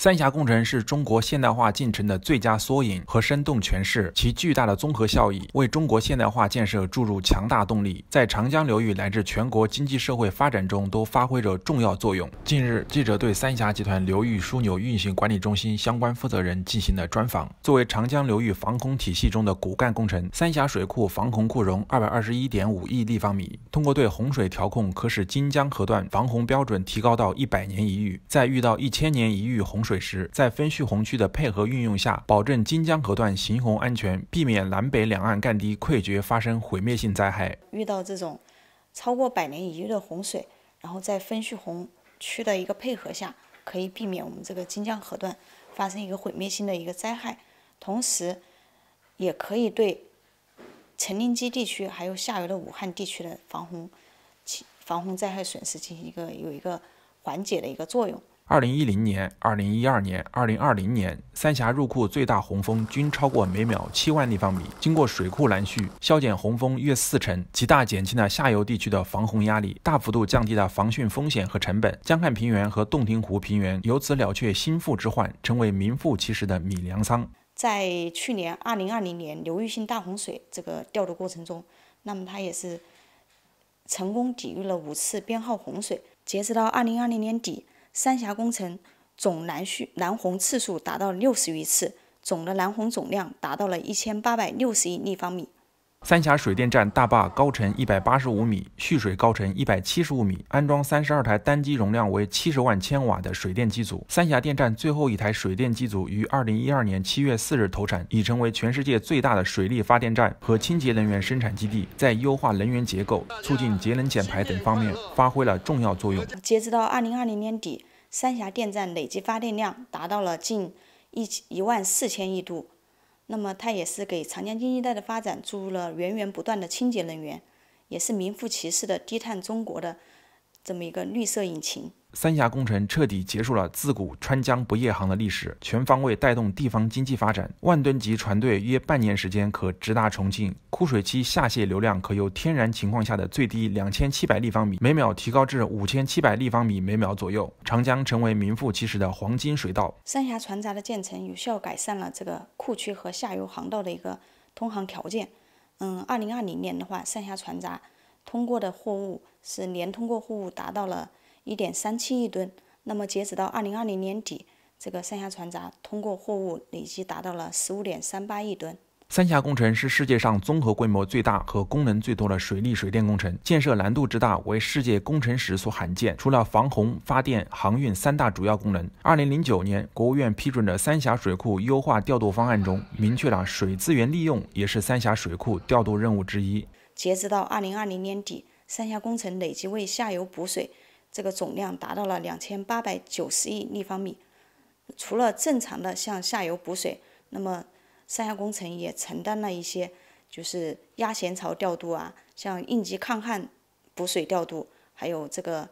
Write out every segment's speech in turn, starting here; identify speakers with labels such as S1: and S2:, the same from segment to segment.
S1: 三峡工程是中国现代化进程的最佳缩影和生动诠释，其巨大的综合效益为中国现代化建设注入强大动力，在长江流域乃至全国经济社会发展中都发挥着重要作用。近日，记者对三峡集团流域枢纽运行管理中心相关负责人进行了专访。作为长江流域防洪体系中的骨干工程，三峡水库防洪库容二百二十一点五亿立方米，通过对洪水调控，可使荆江河段防洪标准提高到一百年一遇，在遇到一千年一遇洪水。水时，在分蓄洪区的配合运用下，保证荆江河段行洪安全，避免南北两岸干堤溃决发生毁灭性灾害。
S2: 遇到这种超过百年一遇的洪水，然后在分蓄洪区的一个配合下，可以避免我们这个荆江河段发生一个毁灭性的一个灾害，同时也可以对成陵矶地区还有下游的武汉地区的防洪、防洪灾害损失进行一个有一个缓解的一个作用。
S1: 二零一零年、二零一二年、二零二零年，三峡入库最大洪峰均超过每秒七万立方米。经过水库拦蓄，削减洪峰约四成，极大减轻了下游地区的防洪压力，大幅度降低了防汛风险和成本。江汉平原和洞庭湖平原由此了却心腹之患，成为名副其实的米粮仓。
S2: 在去年二零二零年流域性大洪水这个调度过程中，那么它也是成功抵御了五次编号洪水。截止到二零二零年底。三峡工程总拦蓄拦洪次数达到六十余次，总的拦洪总量达到了一千八百六十亿立方米。
S1: 三峡水电站大坝高程一百八十五米，蓄水高程一百七十五米，安装三十二台单机容量为七十万千瓦的水电机组。三峡电站最后一台水电机组于二零一二年七月四日投产，已成为全世界最大的水力发电站和清洁能源生产基地，在优化能源结构、促进节能减排等方面发挥了重要作用。
S2: 截止到二零二零年底。三峡电站累计发电量达到了近一亿一万四千亿度，那么它也是给长江经济带的发展注入了源源不断的清洁能源，也是名副其实的低碳中国的。这么一个绿色引擎，
S1: 三峡工程彻底结束了自古川江不夜航的历史，全方位带动地方经济发展。万吨级船队约半年时间可直达重庆，枯水期下泄流量可由天然情况下的最低两千七百立方米每秒提高至五千七百立方米每秒左右，长江成为名副其实的黄金水道。
S2: 三峡船闸的建成，有效改善了这个库区和下游航道的一个通航条件。嗯，二零二零年的话，三峡船闸通过的货物。是年通过货物达到了一点三七亿吨。那么，截止到二零二零年底，这个三峡船闸通过货物累计达到了十五点三八亿吨。
S1: 三峡工程是世界上综合规模最大和功能最多的水利水电工程，建设难度之大为世界工程史所罕见。除了防洪、发电、航运三大主要功能，二零零九年国务院批准的三峡水库优化调度方案中，明确了水资源利用也是三峡水库调度任务之一。
S2: 截止到二零二零年底。三峡工程累计为下游补水，这个总量达到了两千八百九十亿立方米。除了正常的向下游补水，那么三峡工程也承担了一些，就是压咸潮调度啊，像应急抗旱补水调度，还有这个，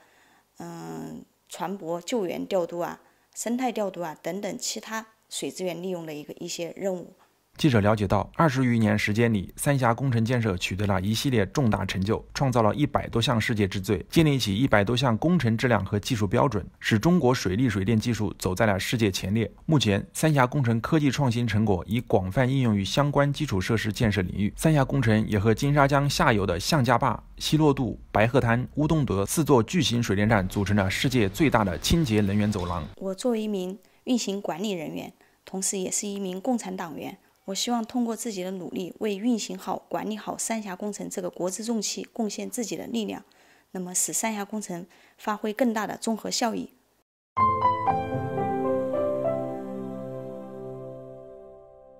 S2: 嗯，船舶救援调度啊，生态调度啊等等其他水资源利用的一个一些任务。
S1: 记者了解到，二十余年时间里，三峡工程建设取得了一系列重大成就，创造了一百多项世界之最，建立起一百多项工程质量和技术标准，使中国水利水电技术走在了世界前列。目前，三峡工程科技创新成果已广泛应用于相关基础设施建设领域。三峡工程也和金沙江下游的向家坝、溪洛渡、白鹤滩、乌东德四座巨型水电站组成了世界最大的清洁能源走廊。
S2: 我作为一名运行管理人员，同时也是一名共产党员。我希望通过自己的努力，为运行好、管理好三峡工程这个国之重器贡献自己的力量，那么使三峡工程发挥更大的综合效益。